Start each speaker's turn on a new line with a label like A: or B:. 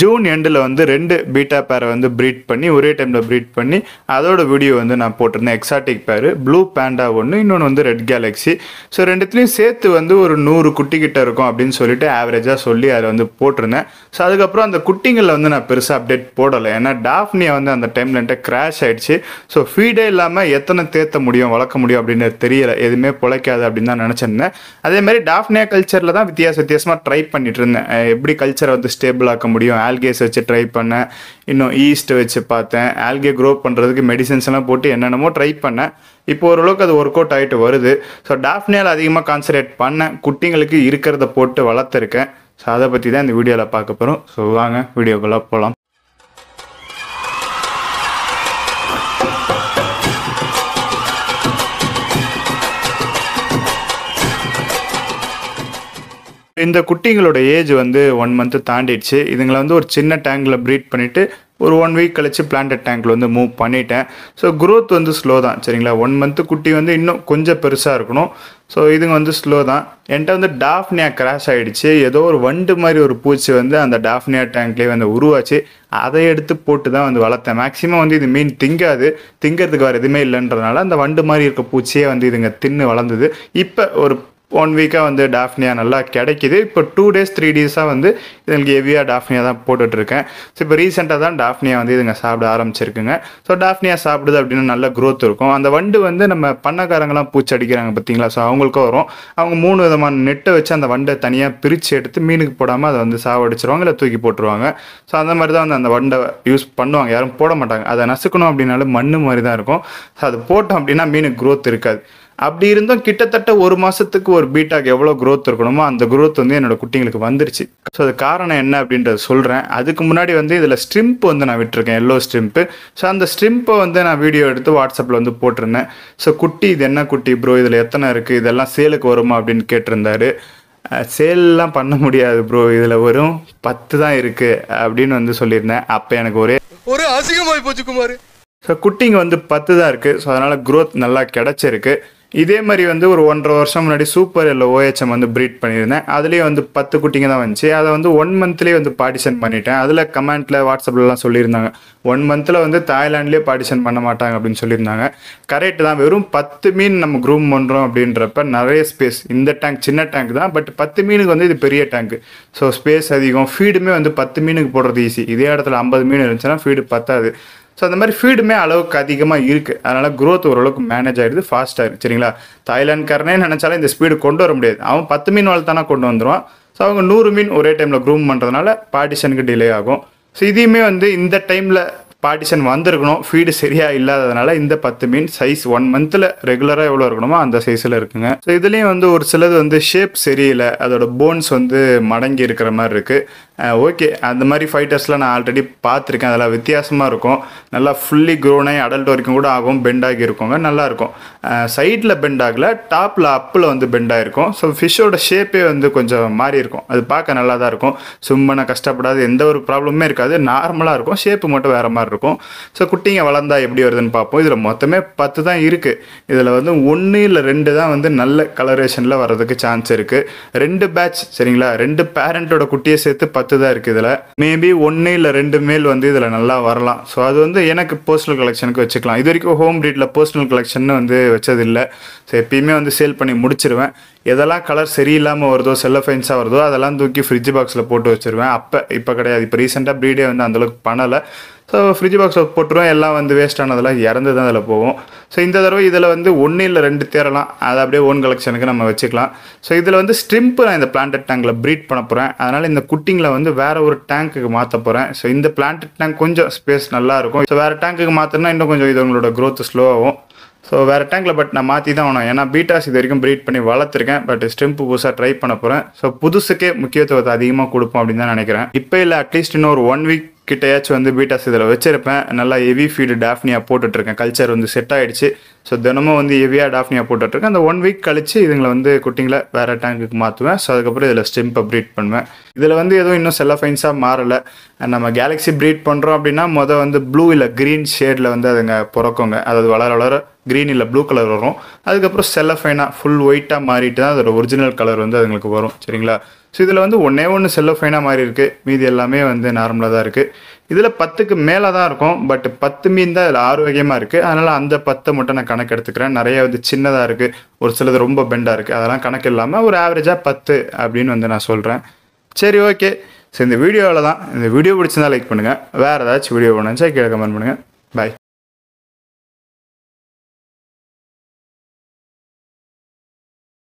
A: June எண்டில் வந்து ரெண்டு பீட்டா பேரை வந்து ப்ரீட் பண்ணி ஒரே டைமில் ப்ரீட் பண்ணி அதோட வீடியோ வந்து நான் போட்டிருந்தேன் எக்ஸாட்டிக் பேர் ப்ளூ பேண்டா ஒன்று இன்னொன்று வந்து ரெட் கேலக்ஸி ஸோ ரெண்டுத்துலையும் சேர்த்து வந்து ஒரு நூறு குட்டிக்கிட்ட இருக்கும் அப்படின்னு சொல்லிட்டு ஆவரேஜாக சொல்லி அதை வந்து போட்டிருந்தேன் ஸோ அதுக்கப்புறம் அந்த குட்டிங்களில் வந்து நான் பெருசாக அப்டேட் போடலை ஏன்னா டாஃப்னியா வந்து அந்த டைமில் என்கிட்ட கிராஷ் ஆகிடுச்சு ஸோ ஃபீடே இல்லாமல் எத்தனை தேர்த்த முடியும் வளர்க்க முடியும் அப்படின்னு தெரியலை எதுவுமே பிழைக்காது அப்படின்னு தான் நினச்சிருந்தேன் அதேமாதிரி டாஃப்னியா கல்ச்சரில் தான் வித்தியாச வித்தியாசமாக ட்ரை பண்ணிட்டு இருந்தேன் எப்படி கல்ச்சரை வந்து ஸ்டேபிள் ஆக்க முடியும் தெரியும் ஆல்கேஸ் வச்சு ட்ரை பண்ணேன் இன்னும் ஈஸ்ட் வச்சு பார்த்தேன் ஆல்கே க்ரோ பண்ணுறதுக்கு மெடிசன்ஸ் எல்லாம் போட்டு என்னென்னமோ ட்ரை பண்ணேன் இப்போ ஓரளவுக்கு அது ஒர்க் அவுட் ஆகிட்டு வருது ஸோ டாஃப்னியால் அதிகமாக கான்சன்ட்ரேட் பண்ணேன் குட்டிங்களுக்கு இருக்கிறத போட்டு வளர்த்துருக்கேன் ஸோ அதை பற்றி தான் இந்த வீடியோவில் பார்க்க போகிறோம் ஸோ வாங்க வீடியோக்குள்ளே போகலாம் இந்த குட்டிங்களோட ஏஜ் வந்து ஒன் மந்த்து தாண்டிடுச்சு இதுங்களை வந்து ஒரு சின்ன டேங்கில் ப்ரீட் பண்ணிவிட்டு ஒரு ஒன் வீக் கழிச்சு பிளான்ட் டேங்க்கில் வந்து மூவ் பண்ணிட்டேன் ஸோ க்ரோத் வந்து ஸ்லோ தான் சரிங்களா ஒன் மந்த்து குட்டி வந்து இன்னும் கொஞ்சம் பெருசாக இருக்கணும் ஸோ இதுங்க வந்து ஸ்லோ தான் என்கிட்ட வந்து டாஃப்னியா கிராஷ் ஆகிடுச்சு ஏதோ ஒரு வண்டு மாதிரி ஒரு பூச்சி வந்து அந்த டாஃப்னியா டேங்க்லேயே வந்து உருவாச்சு அதை எடுத்து போட்டு தான் வந்து வளர்த்தேன் மேக்ஸிமம் வந்து இது மீன் திங்காது திங்கிறதுக்கு வேறு எதுவுமே இல்லைன்றதுனால அந்த வண்டு மாதிரி இருக்க பூச்சியே வந்து இதுங்க தின்னு வளர்ந்தது இப்போ ஒரு ஒன் வீக்காக வந்து டாஃப்னியா நல்லா கிடைக்கிது இப்போ டூ டேஸ் த்ரீ டேஸாக வந்து இதுங்களுக்கு ஹெவியாக டாஃப்னியா தான் போட்டுட்ருக்கேன் ஸோ இப்போ ரீசெண்டாக தான் டாஃப்னியா வந்து இதுங்க சாப்பிட ஆரம்பிச்சிருக்குங்க ஸோ டாஃப்னியா சாப்பிடுது அப்படின்னு நல்ல க்ரோத் இருக்கும் அந்த வண்டு வந்து நம்ம பண்ணக்காரங்களாம் பூச்சி அடிக்கிறாங்க பார்த்தீங்களா ஸோ அவங்களுக்கும் வரும் அவங்க மூணு விதமான நெட்டை வச்சு அந்த வண்டை தனியாக பிரித்து எடுத்து மீனுக்கு போடாமல் அதை வந்து சாவடிச்சிருவாங்க இல்லை தூக்கி போட்டுருவாங்க ஸோ அந்த மாதிரி தான் வந்து அந்த வண்டை யூஸ் பண்ணுவாங்க யாரும் போட மாட்டாங்க அதை நசுக்கணும் அப்படின்னாலும் மண்ணு மாதிரி தான் இருக்கும் ஸோ அது போட்டோம் அப்படின்னா மீனுக்கு க்ரோத் இருக்காது அப்படி இருந்தும் கிட்டத்தட்ட ஒரு மாதத்துக்கு ஒரு பீட்டாக்கு எவ்வளோ க்ரோத் இருக்கணுமோ அந்த க்ரோத் வந்து என்னோட குட்டிங்களுக்கு வந்துருச்சு ஸோ அது காரணம் என்ன அப்படின்றத சொல்கிறேன் அதுக்கு முன்னாடி வந்து இதில் ஸ்ட்ரிம்ப் வந்து நான் விட்டுருக்கேன் எல்லோ ஸ்ட்ரிம்ப்பு ஸோ அந்த ஸ்ட்ரிம்ப்பை வந்து நான் வீடியோ எடுத்து வாட்ஸ்அப்பில் வந்து போட்டிருந்தேன் ஸோ குட்டி இது என்ன குட்டி ப்ரோ இதில் எத்தனை இருக்குது இதெல்லாம் சேலுக்கு வருமா அப்படின்னு கேட்டிருந்தாரு சேல்லாம் பண்ண முடியாது ப்ரோ இதில் வரும் பத்து தான் இருக்குது அப்படின்னு வந்து சொல்லியிருந்தேன் அப்போ எனக்கு ஒரே ஒரு அசிங்கமாகி போச்சு குமார் ஸோ குட்டிங்க வந்து பத்து தான் இருக்குது ஸோ அதனால் க்ரோத் நல்லா கிடச்சிருக்கு இதே மாதிரி வந்து ஒரு ஒன்றரை வருஷம் முன்னாடி சூப்பர் இல்லை ஓஹெச்எம் வந்து ப்ரீட் பண்ணியிருந்தேன் அதுலேயே வந்து பத்து குட்டிங்க தான் வந்துச்சு அதை வந்து ஒன் மந்த்லேயே வந்து பார்ட்டிஷன் பண்ணிட்டேன் அதில் கமெண்ட்டில் வாட்ஸ்அப்லலாம் சொல்லியிருந்தாங்க ஒன் மந்தில் வந்து தாய்லாண்ட்லேயே பார்ட்டிஷன் பண்ண மாட்டாங்க அப்படின்னு சொல்லியிருந்தாங்க கரெக்ட் தான் வெறும் பத்து மீன் நம்ம க்ரூம் பண்ணுறோம் அப்படின்றப்ப நிறைய ஸ்பேஸ் இந்த டேங்க் சின்ன டேங்க் தான் பட் பத்து மீனுக்கு வந்து இது பெரிய டேங்க் ஸோ ஸ்பேஸ் அதிகம் ஃபீடுமே வந்து பத்து மீனுக்கு போடுறது ஈஸி இதே இடத்துல ஐம்பது மீன் இருந்துச்சுன்னா ஃபீடு பத்தாது ஸோ அந்த மாதிரி ஃபீடுமே அளவுக்கு அதிகமாக இருக்குது அதனால் க்ரோத் ஓரளவுக்கு மேனேஜ் ஆகிடுது ஃபாஸ்ட்டாக இருக்குது சரிங்களா தாய்லாண்ட்காரனே நினச்சாலும் இந்த ஸ்பீடு கொண்டு வர முடியாது அவன் பத்து மீன் வளர்த்தானா கொண்டு வந்துடுவான் ஸோ அவங்க நூறு மீன் ஒரே டைமில் க்ரூம் பண்ணுறதுனால பார்ட்டிஷனுக்கு டிலே ஆகும் ஸோ இதையுமே வந்து இந்த டைமில் பார்ட்டிஷன் வந்திருக்கணும் ஃபீடு சரியாக இல்லாததுனால இந்த பத்து மீன் சைஸ் ஒன் மந்தில் ரெகுலராக எவ்வளோ இருக்கணுமோ அந்த சைஸில் இருக்குங்க ஸோ இதுலேயும் வந்து ஒரு சிலது வந்து ஷேப் சரியில்லை அதோட போன்ஸ் வந்து மடங்கி இருக்கிற மாதிரி இருக்குது ஓகே அந்த மாதிரி ஃபைட்டர்ஸ்லாம் நான் ஆல்ரெடி பார்த்துருக்கேன் அதெல்லாம் வித்தியாசமாக இருக்கும் நல்லா ஃபுல்லி க்ரோனாகி அடல்ட் வரைக்கும் கூட ஆகும் பெண்ட் ஆகி நல்லாயிருக்கும் சைடில் பெண்ட் ஆகலை டாப்பில் அப்பில் வந்து பெண்ட் ஆகிருக்கும் ஸோ ஃபிஷ்ஷோட ஷேப்பே வந்து கொஞ்சம் மாறி இருக்கும் அது பார்க்க நல்லா தான் இருக்கும் சும்மனை கஷ்டப்படாது எந்த ஒரு ப்ராப்ளமே இருக்காது நார்மலாக இருக்கும் ஷேப்பு மட்டும் வேறு மாதிரி இருக்கும் ஸோ குட்டிங்க வளர்ந்தா எப்படி வருதுன்னு பார்ப்போம் இதில் மொத்தமே பத்து தான் இருக்குது இதில் வந்து ஒன்று இல்லை ரெண்டு தான் வந்து நல்ல கலரேஷனில் வர்றதுக்கு சான்ஸ் இருக்குது ரெண்டு பேட்ச் சரிங்களா ரெண்டு பேரண்ட்டோட குட்டியை சேர்த்து பத்து தான் இருக்குது இதில் மேபி ஒன்று இல்லை ரெண்டு மேல் வந்து இதில் நல்லா வரலாம் ஸோ அது வந்து எனக்கு பர்சனல் கலெக்ஷனுக்கு வச்சுக்கலாம் இது வரைக்கும் ஹோம் ப்ரீடில் பர்சனல் கலெக்ஷன் வந்து வச்சதில்லை ஸோ எப்பயுமே வந்து சேல் பண்ணி முடிச்சிருவேன் எதெல்லாம் கலர் சரியில்லாமல் வருதோ செல்லஃபைன்ஸாக வருதோ அதெல்லாம் தூக்கி ஃப்ரிட்ஜ் பாக்ஸில் போட்டு வச்சுருவேன் அப்போ இப்போ கிடையாது இப்போ ரீசெண்டாக ப்ரீடே வந்து அந்தளவுக்கு பண்ணலை ஸோ ஃப்ரிட்ஜ் பாக்ஸ் போட்டுருவோம் எல்லாம் வந்து வேஸ்ட் ஆனதெல்லாம் இறந்து தான் அதில் போகும் ஸோ இந்த தடவை இதில் வந்து ஒன்று இல்லை ரெண்டு தேரலாம் அதை அப்படியே ஓன் கலெக்ஷனுக்கு நம்ம வச்சுக்கலாம் ஸோ இதில் வந்து ஸ்ட்ரிம்ப்பு நான் இந்த பிளான்டட் டேங்கில் ப்ரீட் பண்ண போகிறேன் அதனால் இந்த குட்டிங்கில் வந்து வேறு ஒரு டேங்க்குக்கு மாற்ற போகிறேன் ஸோ இந்த பிளான்டட் டேங்க் கொஞ்சம் ஸ்பேஸ் நல்லாயிருக்கும் ஸோ வேறு டேங்க்குக்கு மாற்றினா இன்னும் கொஞ்சம் இது உங்களோட க்ரோத் ஸ்லோவாகும் ஸோ வேறு டேங்கில் பட் நான் மாற்றி தான் ஆகணும் ஏன்னா பீட்டாஸ் இது வரைக்கும் ப்ரீட் பண்ணி வளர்த்துருக்கேன் பட் ஸ்டெம்பு புதுசாக ட்ரை பண்ண போகிறேன் ஸோ புதுசுக்கே முக்கியத்துவத்தை அதிகமாக கொடுப்போம் அப்படின்னு தான் நினைக்கிறேன் இப்போ இல்லை அட்லீஸ்ட் இன்னும் ஒரு ஒன் வீக் கிட்டையாச்சும் வந்து பீட்டாஸ் இதில் வச்சுருப்பேன் நல்லா ஹெவி ஃபீடு டாஃப்னியாக போட்டுட்ருக்கேன் கல்ச்சர் வந்து செட் ஆகிடுச்சு ஸோ தினமும் வந்து ஹெவியாக டாஃப்னியாக போட்டுட்ருக்கேன் அந்த ஒன் வீக் கழித்து இதுங்களை வந்து குட்டிங்களை வேறு டேங்குக்கு மாற்றுவேன் ஸோ அதுக்கப்புறம் இதில் ஸ்டெம்ப்பை ப்ரீட் பண்ணுவேன் இதில் வந்து எதுவும் இன்னும் செல்ல ஃபைன்ஸாக மாறலை நம்ம கேலக்ஸி ப்ரீட் பண்ணுறோம் அப்படின்னா மொதல் வந்து ப்ளூ இல்லை க்ரீன் ஷேடில் வந்து அதுங்க பிறக்குங்க அதாவது வளர வளர க்ரீன் இல்லை ப்ளூ கலர் வரும் அதுக்கப்புறம் செல்ல ஃபைனாக ஃபுல் ஒயிட்டாக மாறிட்டு தான் அதோட ஒரிஜினல் கலர் வந்து அதுங்களுக்கு வரும் சரிங்களா ஸோ இதில் வந்து ஒன்றே ஒன்று ஃபைனாக மாறி இருக்குது மீதி எல்லாமே வந்து நார்மலாக தான் இருக்குது இதில் பத்துக்கு மேலே தான் இருக்கும் பட் பத்து மீன் தான் இதில் ஆரோக்கியமாக இருக்குது அதனால் அந்த பத்தை மட்டும் நான் கணக்கு எடுத்துக்கிறேன் நிறைய வந்து சின்னதாக இருக்குது ஒரு சிலது ரொம்ப பெண்டாக இருக்குது அதெல்லாம் கணக்கு இல்லாமல் ஒரு ஆவரேஜாக பத்து அப்படின்னு வந்து நான் சொல்கிறேன் சரி ஓகே சரி இந்த வீடியோவில் தான் இந்த வீடியோ பிடிச்சிருந்தா லைக் பண்ணுங்கள் வேறு ஏதாச்சும் வீடியோ பண்ணுச்சா கீழே கமெண்ட் பண்ணுங்கள் பாய்